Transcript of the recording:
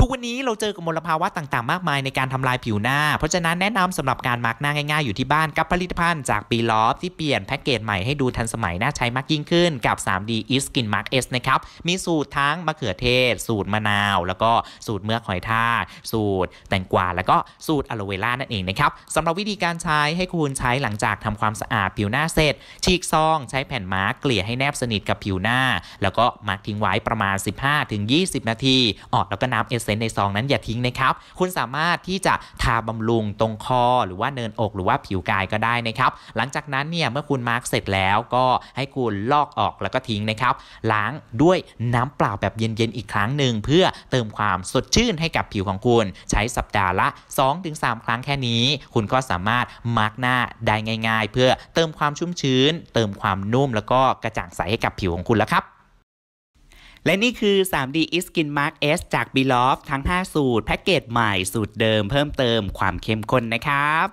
ทุกวันนี้เราเจอกับมลภาวะต่างๆ มากมายในการทำลายผิวหน้า เพราะฉะนั้นแนะนำสำหรับการมาร์กหน้าง่ายๆ อยู่ที่บ้านกับผลิตภัณฑ์จากปีลอฟที่เปลี่ยนแพ็กเกจใหม่ให้ดูทันสมัย น่าใช้มากยิ่งขึ้นกับ 3D Skin Mark S นะครับ มีสูตรทั้งมะเขือเทศ สูตรมะนาว แล้วก็สูตรเมือกหอยทากสูตรแตงกวา แล้วก็สูตรอะโลเวล่านั่นเองนะครับสำหรับวิธีการใช้ให้คุณใช้หลังจากทำความสะอาดผิวหน้าเสร็จ ฉีกซองใช้แผ่นมาร์กเกลี่ยให้แนบสนิทกับผิวหน้า แล้วก็มาร์กทิ้งไว้ประมาณ 15-20 นาทีออกแล้วก็น้ำเอสเซในซองนั้นอย่าทิ้งนะครับ คุณสามารถที่จะทาบำรุงตรงคอหรือว่าเนินอก หรือว่าผิวกายก็ได้นะครับ หลังจากนั้นเนี่ยเมื่อคุณมาร์กเสร็จแล้วก็ให้คุณลอกออกแล้วก็ทิ้งนะครับ ล้างด้วยน้ำเปล่าแบบเย็น ๆ อีกครั้งหนึ่งเพื่อเติมความสดชื่นให้กับผิวของคุณ ใช้สัปดาห์ละ 2-3 ครั้งแค่นี้ คุณก็สามารถมาร์กหน้าได้ง่าย ๆ เพื่อเติมความชุ่มชื้น เติมความนุ่มแล้วก็กระจ่างใสให้กับผิวของคุณแล้วครับและนี่คือ 3D e Skin Mark S จาก b e l o v e ทั้ง 5 สูตรแพ็กเกจใหม่สูตรเดิมเพิ่มเติมความเข้มข้นนะครับ